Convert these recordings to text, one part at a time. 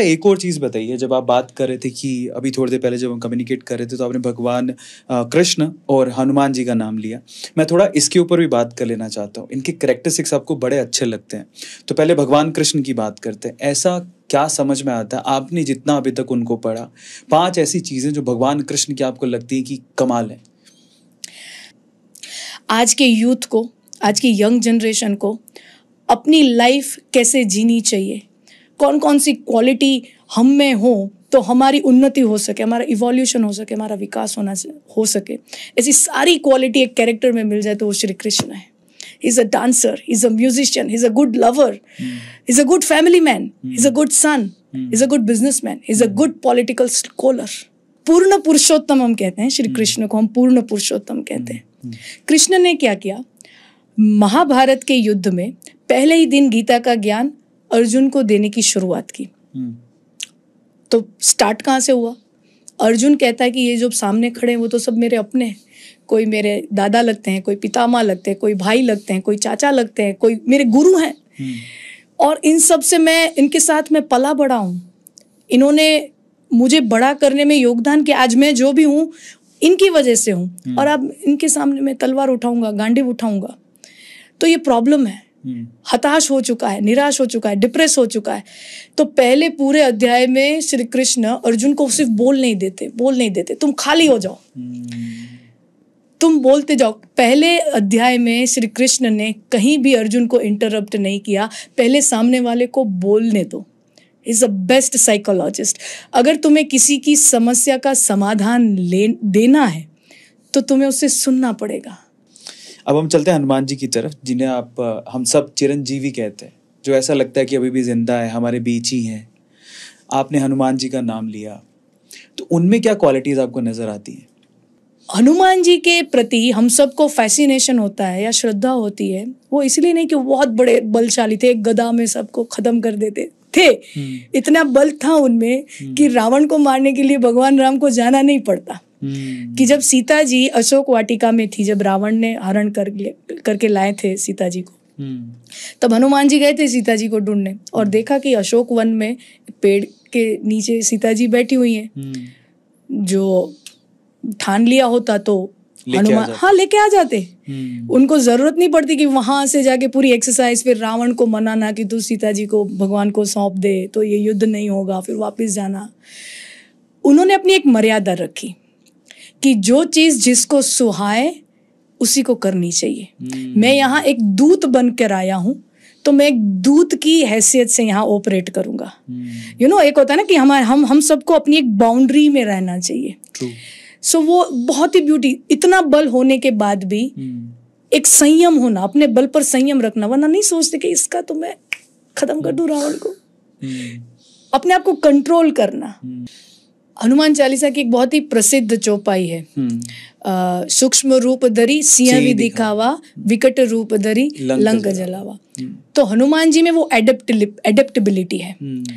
अच्छा, एक और चीज़ बताइए जब आप बात कर रहे थे कि अभी थोड़ी देर पहले जब हम कम्युनिकेट कर रहे थे तो आपने भगवान कृष्ण और हनुमान जी का नाम लिया मैं थोड़ा इसके ऊपर भी बात कर लेना चाहता हूँ इनके करेक्टरिस्टिक्स आपको बड़े अच्छे लगते हैं तो पहले भगवान कृष्ण की बात करते हैं ऐसा क्या समझ में आता है आपने जितना अभी तक उनको पढ़ा पाँच ऐसी चीज़ें जो भगवान कृष्ण की आपको लगती है कि कमाल है आज के यूथ को आज की यंग जनरेशन को अपनी लाइफ कैसे जीनी चाहिए कौन कौन सी क्वालिटी हम में हो तो हमारी उन्नति हो सके हमारा इवोल्यूशन हो सके हमारा विकास होना हो सके ऐसी सारी क्वालिटी एक कैरेक्टर में मिल जाए तो वो श्री कृष्ण है is a dancer is a musician is a good lover is a good family man is a good son is a good business man is a good political scholar पूर्ण पुरुषोत्तम हम कहते हैं श्री hmm. कृष्ण को हम पूर्ण पुरुषोत्तम कहते हैं hmm. Hmm. कृष्ण ने क्या किया महाभारत के युद्ध में पहले ही दिन गीता का ज्ञान अर्जुन को देने की शुरुआत की हम्म। तो स्टार्ट कहाँ से हुआ अर्जुन कहता है कि ये जो सामने खड़े हैं वो तो सब मेरे अपने हैं कोई मेरे दादा लगते हैं कोई पितामा लगते हैं कोई भाई लगते हैं कोई चाचा लगते हैं कोई मेरे गुरु हैं हम्म। और इन सब से मैं इनके साथ मैं पला बड़ा हूँ इन्होंने मुझे बड़ा करने में योगदान किया आज मैं जो भी हूँ इनकी वजह से हूँ हम्म। और अब इनके सामने मैं तलवार उठाऊंगा गांडी उठाऊंगा तो ये प्रॉब्लम है हताश हो चुका है निराश हो चुका है डिप्रेस हो चुका है तो पहले पूरे अध्याय में श्री कृष्ण अर्जुन को सिर्फ बोल नहीं देते बोल नहीं देते तुम खाली हो जाओ तुम बोलते जाओ पहले अध्याय में श्री कृष्ण ने कहीं भी अर्जुन को इंटरप्ट नहीं किया पहले सामने वाले को बोलने दो इज अ बेस्ट साइकोलॉजिस्ट अगर तुम्हें किसी की समस्या का समाधान ले देना है तो तुम्हें उसे सुनना पड़ेगा अब हम चलते हैं हनुमान जी की तरफ जिन्हें आप हम सब चिरंजीवी कहते हैं जो ऐसा लगता है कि अभी भी जिंदा है हमारे बीच ही हैं आपने हनुमान जी का नाम लिया तो उनमें क्या क्वालिटीज़ आपको नज़र आती हैं हनुमान जी के प्रति हम सबको फैसिनेशन होता है या श्रद्धा होती है वो इसलिए नहीं कि बहुत बड़े बलशाली थे एक गदा में सबको खत्म कर देते थे हम्म। इतना बल था उनमें हम्म। कि रावण को मारने के लिए भगवान राम को जाना नहीं पड़ता हम्म। कि जब सीता जी अशोक वाटिका में थी जब रावण ने हरण कर करके लाए थे सीता जी को हम्म। तब हनुमान जी गए थे सीता जी को ढूंढने और हम्म। देखा कि अशोक वन में पेड़ के नीचे सीता जी बैठी हुई है जो ठान लिया होता तो हनुमान हाँ लेके आ जाते उनको जरूरत नहीं पड़ती कि वहां से जाके पूरी एक्सरसाइज फिर रावण को मनाना कि तू सीता जी को भगवान को सौंप दे तो ये युद्ध नहीं होगा फिर वापस जाना उन्होंने अपनी एक मर्यादा रखी कि जो चीज जिसको सुहाए उसी को करनी चाहिए हम्म। मैं यहाँ एक दूत बन कर आया हूँ तो मैं एक दूत की हैसियत से यहाँ ऑपरेट करूंगा यू नो एक होता है ना कि हमारे हम हम सबको अपनी एक बाउंड्री में रहना चाहिए सो so, वो बहुत ही ब्यूटी इतना बल होने के बाद भी हम्म। एक संयम होना अपने बल पर संयम रखना वरना नहीं सोचते कि इसका तो मैं खत्म कर दू रावण को हम्म। अपने आप को कंट्रोल करना हनुमान चालीसा की एक बहुत ही प्रसिद्ध चौपाई है हम्म। सूक्ष्म रूप दरी सिया भी दिखावा विकट रूप दरी लंक जलावा हम्म। तो हनुमान जी में वो एडेप्टेबिलिटी है हम्म।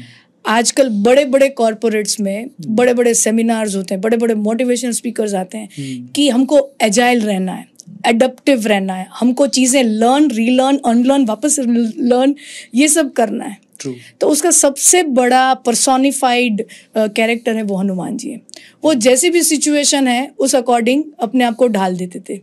आजकल बड़े बड़े कॉरपोरेट्स में बड़े बड़े सेमिनार्स होते हैं बड़े बड़े मोटिवेशन स्पीकर्स आते हैं कि हमको एजाइल रहना है एडप्टिव रहना है हमको चीज़ें लर्न रीलर्न अनलर्न वापस लर्न ये सब करना है तो उसका सबसे बड़ा पर्सोनिफाइड कैरेक्टर uh, है वो हनुमान जी है वो जैसी भी सिचुएशन है उस अकॉर्डिंग अपने आप को ढाल देते थे